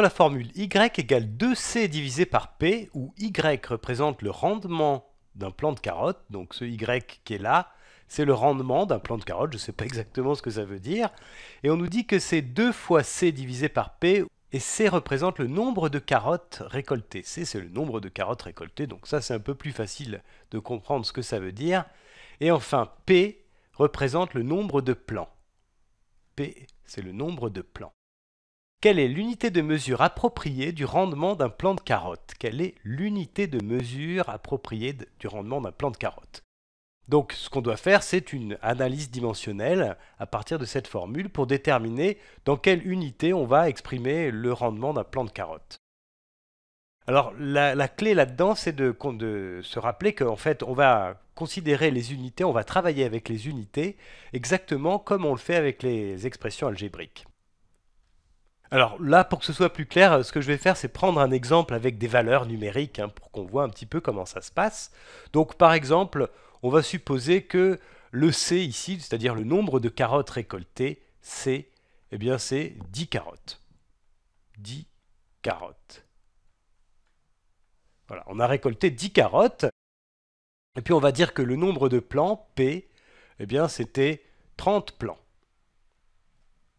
la formule Y égale 2C divisé par P, où Y représente le rendement d'un plant de carottes, donc ce Y qui est là, c'est le rendement d'un plant de carotte, je ne sais pas exactement ce que ça veut dire, et on nous dit que c'est 2 fois C divisé par P, et C représente le nombre de carottes récoltées. C, c'est le nombre de carottes récoltées, donc ça, c'est un peu plus facile de comprendre ce que ça veut dire. Et enfin, P représente le nombre de plans. P, c'est le nombre de plans. Quelle est l'unité de mesure appropriée du rendement d'un plan de carotte Quelle est l'unité de mesure appropriée du rendement d'un plan de carotte Donc ce qu'on doit faire, c'est une analyse dimensionnelle à partir de cette formule pour déterminer dans quelle unité on va exprimer le rendement d'un plan de carotte. Alors la, clé là-dedans, c'est de se rappeler qu'en fait, on va considérer les unités, on va travailler avec les unités exactement comme on le fait avec les expressions algébriques. Alors là, pour que ce soit plus clair, euh, ce que je vais faire, c'est prendre un exemple avec des valeurs numériques hein, pour qu'on voit un petit peu comment ça se passe. Donc par exemple, on va supposer que le C ici, c'est-à-dire le nombre de carottes récoltées, C, eh bien c'est 10 carottes. 10 carottes. Voilà, on a récolté 10 carottes. Et puis on va dire que le nombre de plants P, eh bien c'était 30 plants.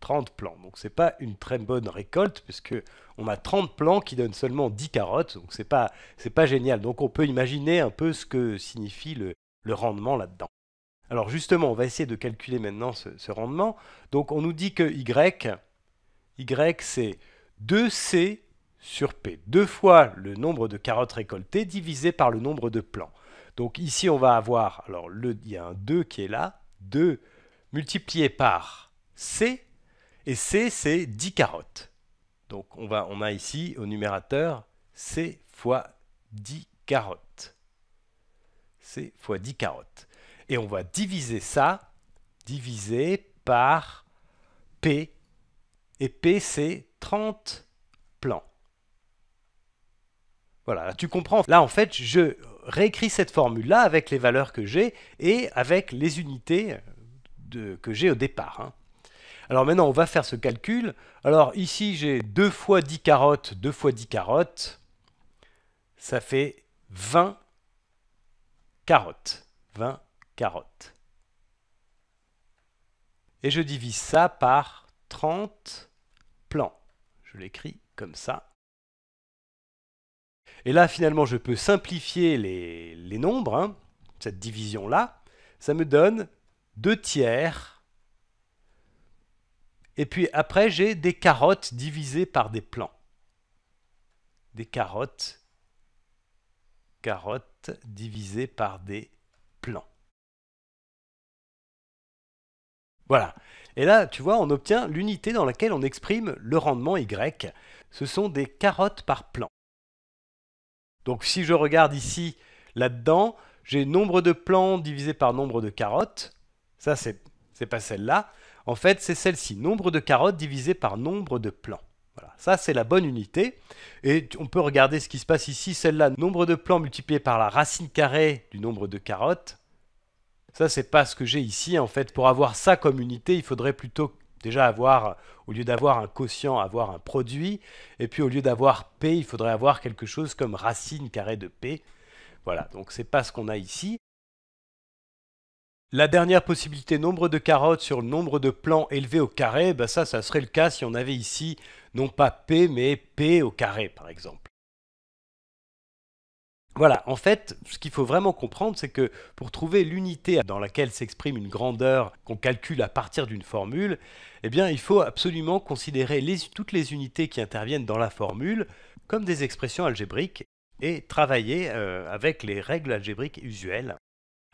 30 plants. Donc c'est pas une très bonne récolte puisque on a 30 plants qui donnent seulement 10 carottes. Donc c'est pas c'est pas génial. Donc on peut imaginer un peu ce que signifie le, rendement là-dedans. Alors justement, on va essayer de calculer maintenant ce, rendement. Donc on nous dit que y y c'est 2c sur p, deux fois le nombre de carottes récoltées divisé par le nombre de plants. Donc ici on va avoir alors le il y a un 2 qui est là, 2 multiplié par c et C, c'est 10 carottes. Donc on, va, on a ici au numérateur C fois 10 carottes. C fois 10 carottes. Et on va diviser ça, diviser par P. Et P, c'est 30 plans. Voilà, là, tu comprends. Là, en fait, je réécris cette formule-là avec les valeurs que j'ai et avec les unités que j'ai au départ. Hein. Alors maintenant, on va faire ce calcul. Alors ici, j'ai 2 fois 10 carottes, 2 fois 10 carottes. Ça fait 20 carottes. 20 carottes. Et je divise ça par 30 plans. Je l'écris comme ça. Et là, finalement, je peux simplifier les, nombres, hein, cette division-là. Ça me donne 2 tiers et puis après, j'ai des carottes divisées par des plans. Des carottes, carottes divisées par des plans. Voilà. Et là, tu vois, on obtient l'unité dans laquelle on exprime le rendement Y. Ce sont des carottes par plan. Donc si je regarde ici, là-dedans, j'ai nombre de plans divisé par nombre de carottes. Ça, c'est pas celle-là. En fait, c'est celle-ci, nombre de carottes divisé par nombre de plans. Voilà, ça c'est la bonne unité. Et on peut regarder ce qui se passe ici, celle-là, nombre de plans multiplié par la racine carrée du nombre de carottes. Ça, c'est pas ce que j'ai ici. En fait, pour avoir ça comme unité, il faudrait plutôt déjà avoir, au lieu d'avoir un quotient, avoir un produit. Et puis au lieu d'avoir P, il faudrait avoir quelque chose comme racine carrée de P. Voilà, donc c'est pas ce qu'on a ici. La dernière possibilité, nombre de carottes sur le nombre de plans élevés au carré, bah ça, ça serait le cas si on avait ici non pas P, mais P au carré, par exemple. Voilà, en fait, ce qu'il faut vraiment comprendre, c'est que pour trouver l'unité dans laquelle s'exprime une grandeur qu'on calcule à partir d'une formule, eh bien, il faut absolument considérer toutes les unités qui interviennent dans la formule comme des expressions algébriques et travailler euh, avec les règles algébriques usuelles.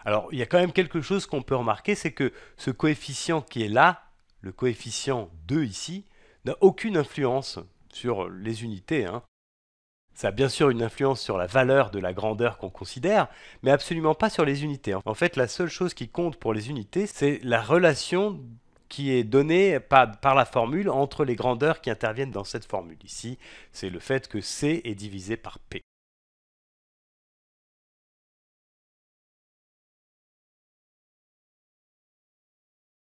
Alors, il y a quand même quelque chose qu'on peut remarquer, c'est que ce coefficient qui est là, le coefficient 2 ici, n'a aucune influence sur les unités. Hein. Ça a bien sûr une influence sur la valeur de la grandeur qu'on considère, mais absolument pas sur les unités. Hein. En fait, la seule chose qui compte pour les unités, c'est la relation qui est donnée par, la formule entre les grandeurs qui interviennent dans cette formule. Ici, c'est le fait que C est divisé par P.